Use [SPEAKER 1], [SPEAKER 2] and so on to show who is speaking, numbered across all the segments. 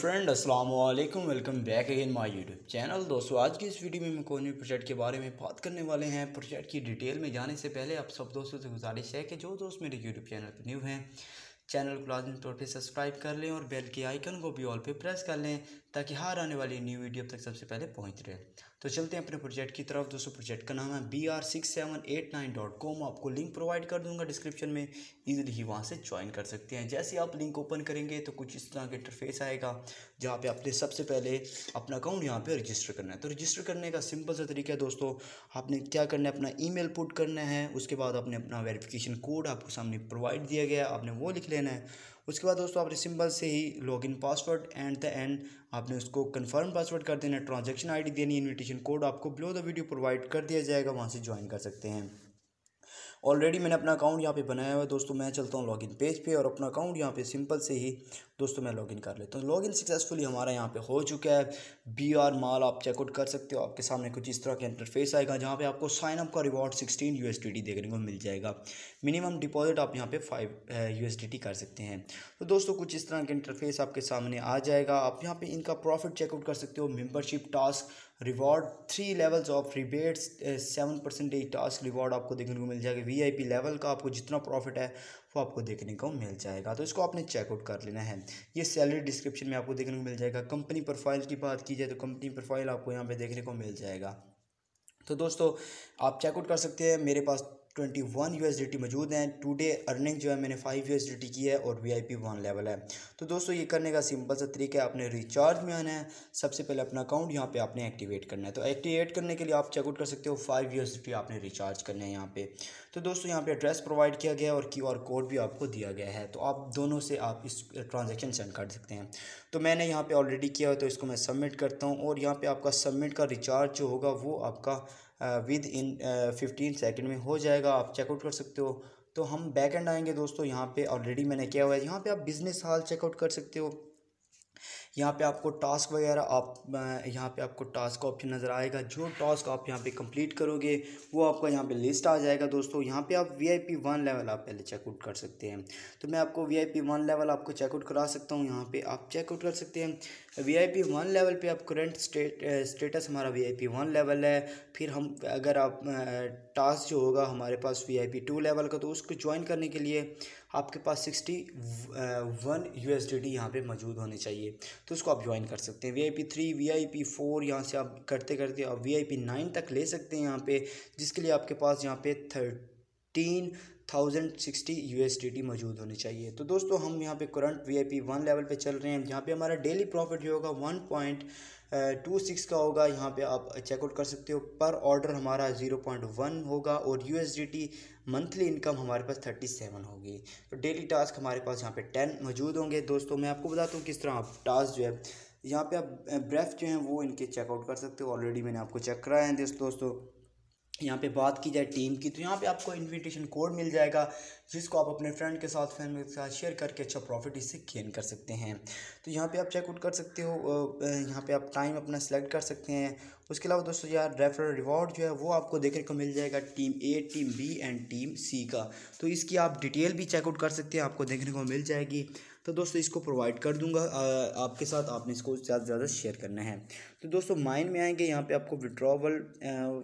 [SPEAKER 1] friend असलकम welcome back again my YouTube channel दोस्तों आज की इस वीडियो में भी प्रोजेक्ट के बारे में बात करने वाले हैं प्रोजेक्ट की डिटेल में जाने से पहले आप सब दोस्तों से गुजारिश है कि जो दोस्त मेरे यूट्यूब चैनल पर न्यू हैं चैनल को लाजमी तौर पर सब्सक्राइब कर लें और बेल के आइकन को भी ऑल पर प्रेस कर लें ताकि हर आने वाली न्यू वीडियो अब तक सबसे पहले पहुंच रहे तो चलते हैं अपने प्रोजेक्ट की तरफ दोस्तों प्रोजेक्ट का नाम है B R six seven eight nine dot com आपको लिंक प्रोवाइड कर दूंगा डिस्क्रिप्शन में इजीली ही वहाँ से ज्वाइन कर सकते हैं जैसे आप लिंक ओपन करेंगे तो कुछ इस तरह का इंटरफेस आएगा जहाँ पे आपने सबसे पहले अपना अकाउंट यहाँ पर रजिस्टर करना है तो रजिस्टर करने का सिंपल सा तरीका है दोस्तों आपने क्या करना है अपना ई पुट करना है उसके बाद आपने अपना वेरीफिकेशन कोड आपको सामने प्रोवाइड दिया गया आपने वो लिख लेना है उसके बाद दोस्तों आपने सिंबल से ही login password and the end आपने उसको कंफर्म पासवर्ड कर देना ट्रांजैक्शन आईडी देनी इनविटेशन कोड आपको बिलो द वीडियो प्रोवाइड कर दिया जाएगा वहाँ से ज्वाइन कर सकते हैं ऑलरेडी मैंने अपना अकाउंट यहाँ पे बनाया हुआ है दोस्तों मैं चलता हूँ लॉगिन पेज पे और अपना अकाउंट यहाँ पे सिंपल से ही दोस्तों मैं लॉगिन कर लेता हूँ लॉगिन सक्सेसफुली हमारा यहाँ पे हो चुका है बी आर माल आप चेकआउट कर सकते हो आपके सामने कुछ इस तरह का इंटरफेस आएगा जहाँ पे आपको साइन अप का रिवॉर्ड सिक्सटीन यू देखने को मिल जाएगा मिनिमम डिपॉजिट आप यहाँ पे फाइव यू eh, कर सकते हैं तो दोस्तों कुछ इस तरह का इंटरफेस आपके सामने आ जाएगा आप यहाँ पर इनका प्रॉफिट चेकआउट कर सकते हो membership task reward three levels of rebates seven percentage task reward आपको देखने को मिल जाएगा वीआईपी लेवल का आपको जितना प्रॉफिट है वो आपको देखने को मिल जाएगा तो इसको आपने चेकआउट कर लेना है ये सैलरी डिस्क्रिप्शन में आपको देखने को मिल जाएगा कंपनी प्रोफाइल की बात की जाए तो कंपनी प्रोफाइल आपको यहाँ पर देखने को मिल जाएगा तो दोस्तों आप चेकआउट कर सकते हैं मेरे पास twenty one U S D T मौजूद हैं टुडे अर्निंग जो है मैंने five U S D T की है और V I P one level है तो दोस्तों ये करने का सिंपल सा तरीका है आपने रिचार्ज में आना है सबसे पहले अपना अकाउंट यहाँ पे आपने एक्टिवेट करना है तो एक्टिवेट करने के लिए आप चेकआउट कर सकते हो five U S D T आपने रिचार्ज करना है यहाँ पे तो दोस्तों यहाँ पर एड्रेस प्रोवाइड किया गया है और क्यू आर कोड भी आपको दिया गया है तो आप दोनों से आप इस ट्रांजेक्शन सेंड कर सकते हैं तो मैंने यहाँ पर ऑलरेडी किया है तो इसको मैं सबमिट करता हूँ और यहाँ पर आपका सबमिट का रिचार्ज जो होगा वो आपका विद इन फिफ्टीन सेकेंड में हो जाएगा आप चेकआउट कर सकते हो तो हम बैक एंड आएंगे दोस्तों यहाँ पे ऑलरेडी मैंने किया हुआ है यहाँ पे आप बिज़नेस हाल चेकआउट कर सकते हो यहाँ पे आपको टास्क वगैरह आप यहाँ पे आपको टास्क ऑप्शन नज़र आएगा जो टास्क आप यहाँ पे कंप्लीट करोगे वो आपका यहाँ पे लिस्ट आ जाएगा दोस्तों यहाँ पे आप वीआईपी वन लेवल आप पहले चेकआउट कर सकते हैं तो मैं आपको वीआईपी वन लेवल आपको चेकआउट करा सकता हूँ यहाँ पे आप चेकआउट कर सकते हैं पी वन लेवल पर आप करेंट स्टेट स्टेटस हमारा पी वन लेवल है फिर हम अगर आप टास्क जो होगा हमारे पास पी टू लेवल का तो उसको ज्वाइन करने के लिए आपके पास sixty one U S D D यहाँ पर मौजूद होने चाहिए तो उसको आप ज्वाइन कर सकते हैं V I P three V I P four यहाँ से आप करते करते आप वी आई पी नाइन तक ले सकते हैं यहाँ पे जिसके लिए आपके पास यहाँ पे थर्ट तीन thousand sixty U S D T मौजूद होनी चाहिए तो दोस्तों हम यहाँ पे current V I P one level पे चल रहे हैं यहाँ पे हमारा डेली प्रॉफिट जो होगा वन पॉइंट टू सिक्स का होगा यहाँ पे आप चेकआउट कर सकते हो पर ऑर्डर हमारा ज़ीरो पॉइंट वन होगा और U S D T monthly income हमारे पास थर्टी सेवन होगी तो डेली टास्क हमारे पास यहाँ पे टेन मौजूद होंगे दोस्तों मैं आपको बताता हूँ किस तरह आप टास्क जो है यहाँ पे आप ब्रेफ जो हैं वो इनके चेकआउट कर सकते हो ऑलरेडी मैंने आपको चेक कराए हैं दोस्तों यहाँ पे बात की जाए टीम की तो यहाँ पे आपको इनविटेशन कोड मिल जाएगा जिसको आप अपने फ्रेंड के साथ फैमिली के साथ शेयर करके अच्छा प्रॉफिट इससे गेन कर सकते हैं तो यहाँ पे आप चेकआउट कर सकते हो यहाँ पे आप टाइम अपना सेलेक्ट कर सकते हैं उसके अलावा दोस्तों यार रेफरल रिवॉर्ड जो है वो आपको देखने को मिल जाएगा team A team B and team C का तो इसकी आप डिटेल भी चेकआउट कर सकते हैं आपको देखने को मिल जाएगी तो दोस्तों इसको प्रोवाइड कर दूंगा आपके साथ आपने इसको ज़्यादा से ज़्यादा शेयर करना है तो दोस्तों माइंड में आएंगे यहाँ पे आपको विड्रॉवल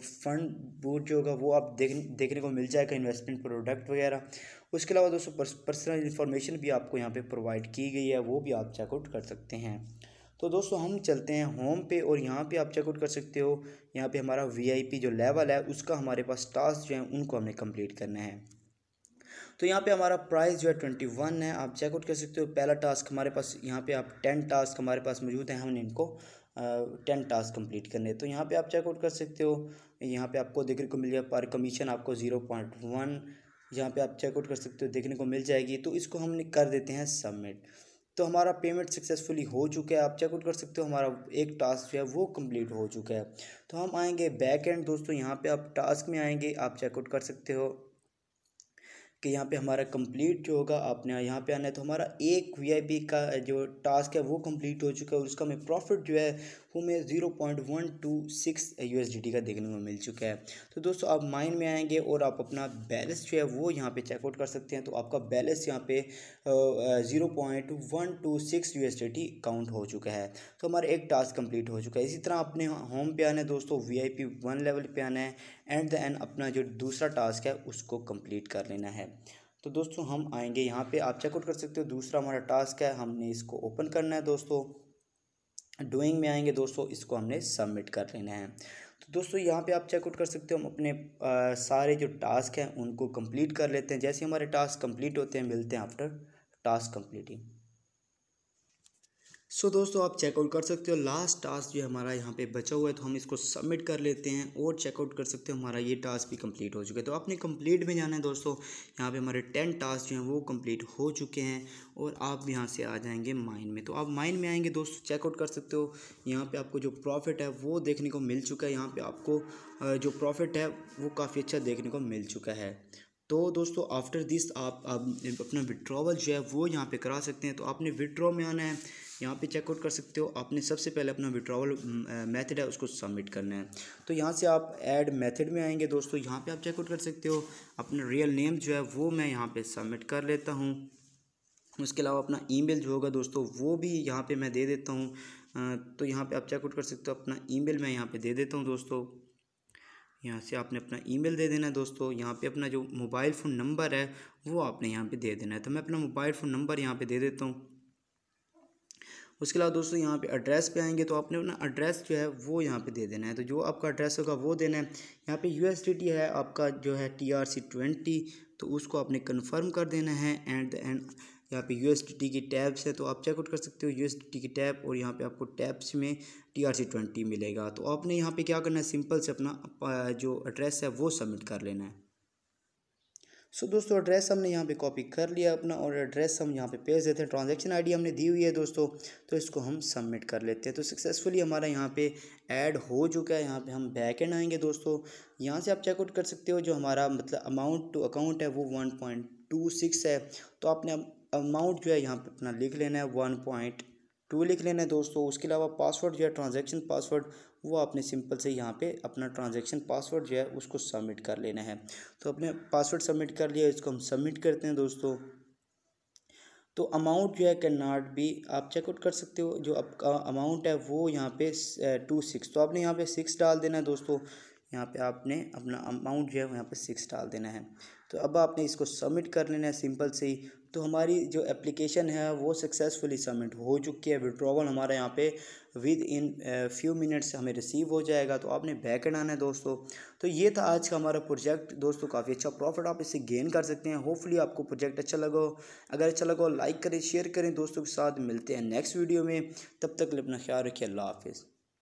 [SPEAKER 1] फंड बोर्ड जो होगा वो आप देख देखने को मिल जाएगा इन्वेस्टमेंट प्रोडक्ट वगैरह उसके अलावा दोस्तों पर्सनल इन्फॉर्मेशन भी आपको यहाँ पर प्रोवाइड की गई है वो भी आप चेकआउट कर सकते हैं तो दोस्तों हम चलते हैं होम पे और यहाँ पे आप चेकआउट कर सकते हो यहाँ पे हमारा वीआईपी जो लेवल है उसका हमारे पास टास्क जो है उनको हमने कंप्लीट करना है तो यहाँ पे हमारा प्राइस जो है ट्वेंटी वन है आप चेकआउट कर सकते हो पहला टास्क हमारे पास यहाँ पे आप टेन टास्क हमारे पास मौजूद हैं हमने इनको टेन टास्क कंप्लीट करने तो यहाँ पे आप चेकआउट कर सकते हो यहाँ पे आपको देखने को मिल गया पर कमीशन आपको ज़ीरो पॉइंट वन यहाँ पर आप चेकआउट कर सकते हो देखने को मिल जाएगी तो इसको हमने कर देते हैं सबमिट तो हमारा पेमेंट सक्सेसफुली हो चुका है आप चेकआउट कर सकते हो हमारा एक टास्क जो है वो कंप्लीट हो चुका है तो हम आएंगे बैक एंड दोस्तों यहाँ पे आप टास्क में आएंगे आप चेकआउट कर सकते हो कि यहाँ पे हमारा कंप्लीट जो होगा आपने यहाँ पे आना है तो हमारा एक वीआईपी का जो टास्क है वो कंप्लीट हो चुका है और उसका हमें प्रॉफिट जो है वो हमें zero point one two six U का देखने को मिल चुका है तो दोस्तों आप माइंड में आएंगे और आप अपना बैलेंस जो है वो यहाँ पे चेकआउट कर सकते हैं तो आपका बैलेंस यहाँ पे zero point one two six USDT count हो चुका है तो हमारा एक टास्क कंप्लीट हो चुका है इसी तरह अपने होम पे आना है दोस्तों V I P one level पर आना है एंड द एंड अपना जो दूसरा टास्क है उसको कम्प्लीट कर लेना है है तो दोस्तों हम आएंगे यहाँ पे आप चेकआउट कर सकते हो दूसरा हमारा टास्क है हमने इसको ओपन करना है दोस्तों डूइंग में आएंगे दोस्तों इसको हमने सबमिट कर लेना है तो दोस्तों यहाँ पे आप चेकआउट कर सकते हो हम अपने आ, सारे जो टास्क हैं उनको कंप्लीट कर लेते हैं जैसे हमारे टास्क कंप्लीट होते हैं मिलते हैं after task completing so so, दोस्तों आप चेकआउट कर सकते हो लास्ट टास्क जो हमारा यहाँ पे बचा हुआ है तो हम इसको सबमिट कर लेते हैं और चेकआउट कर सकते हो हमारा ये टास्क भी कंप्लीट हो चुका है तो आपने कंप्लीट में जाना है दोस्तों यहाँ पे हमारे टेन टास्क जो हैं वो कंप्लीट हो चुके हैं और आप यहाँ से आ जाएंगे माइन में तो आप माइन में आएंगे दोस्तों चेकआउट कर सकते हो यहाँ पर आपको जो प्रॉफिट है वो देखने को मिल चुका है यहाँ पर आपको जो प्रॉफिट है वो काफ़ी अच्छा देखने को मिल चुका है तो दोस्तों आफ्टर दिस आप, आप अपना विड्रॉवल जो है वो यहाँ पे करा सकते हैं तो आपने विड्रॉ में आना है यहाँ पे चेकआउट कर सकते हो आपने सबसे पहले अपना विड्रॉवल मेथड है उसको सबमिट करना है तो यहाँ से आप ऐड मेथड में आएंगे दोस्तों यहाँ पे आप चेकआउट कर सकते हो अपना रियल नेम जो है वो मैं यहाँ पर सबमिट कर लेता हूँ उसके अलावा अपना ईमेल जो होगा दोस्तों वो भी यहाँ पे मैं दे देता हूँ तो यहाँ पे आप चेकआउट कर सकते हो अपना ईमेल मैं यहाँ पे दे देता हूँ दोस्तों यहाँ से आपने अपना ईमेल दे देना है दोस्तों यहाँ पे अपना जो मोबाइल फ़ोन नंबर है वो आपने यहाँ पे दे देना है तो मैं अपना मोबाइल फ़ोन नंबर यहाँ पे दे देता हूँ उसके अलावा दोस्तों यहाँ पे एड्रेस पे आएंगे तो आपने अपना एड्रेस जो है वो यहाँ पे दे देना है तो जो आपका एड्रेस होगा वो देना है यहाँ पे यू है आपका जो है टी आर सी ट्वेंटी तो उसको आपने कन्फर्म कर देना है एंड द एंड यहाँ पे यू की टैब्स है तो आप चेकआउट कर सकते हो यू की टैब और यहाँ पे आपको टैब्स में टी आर सी ट्वेंटी मिलेगा तो आपने यहाँ पे क्या करना है सिंपल से अपना जो एड्रेस है वो सबमिट कर लेना है सो so, दोस्तों एड्रेस हमने यहाँ पे कॉपी कर लिया अपना और एड्रेस हम यहाँ पे पेज देते हैं ट्रांजैक्शन आईडी हमने दी हुई है दोस्तों तो इसको हम सबमिट कर लेते हैं तो सक्सेसफुली हमारा यहाँ पे ऐड हो चुका है यहाँ पे हम बैक एंड आएंगे दोस्तों यहाँ से आप चेकआउट कर सकते हो जो हमारा मतलब अमाउंट टू अकाउंट है वो वन पॉइंट टू सिक्स है तो आपने अमाउंट जो है यहाँ पे अपना लिख लेना है वन पॉइंट टू लिख लेना है दोस्तों उसके अलावा पासवर्ड जो है ट्रांजेक्शन पासवर्ड वो आपने सिंपल से यहाँ पे अपना ट्रांजेक्शन पासवर्ड जो है उसको सबमिट कर लेना है तो अपने पासवर्ड सबमिट कर लिया इसको हम सबमिट करते हैं दोस्तों तो अमाउंट जो है कैन नॉट भी आप चेकआउट कर सकते हो जो आपका अमाउंट है वो यहाँ पे टू uh, सिक्स तो आपने यहाँ पे सिक्स डाल देना है दोस्तों यहाँ पे आपने अपना अमाउंट जो है यहाँ पे सिक्स डाल देना है तो अब आपने इसको सबमिट कर लेना है सिंपल से ही तो हमारी जो एप्लीकेशन है वो सक्सेसफुली सबमिट हो चुकी है विड्रॉवल हमारे यहाँ पे विद इन फ्यू मिनट्स हमें रिसीव हो जाएगा तो आपने बैक एंड आना है दोस्तों तो ये था आज का हमारा प्रोजेक्ट दोस्तों काफ़ी अच्छा प्रॉफिट आप इससे गेन कर सकते हैं होपफुली आपको प्रोजेक्ट अच्छा लगा हो अगर अच्छा लगा हो लाइक करें शेयर करें दोस्तों के साथ मिलते हैं नेक्स्ट वीडियो में तब तक अपना ख्याल रखिए अल्लाह हाफिज़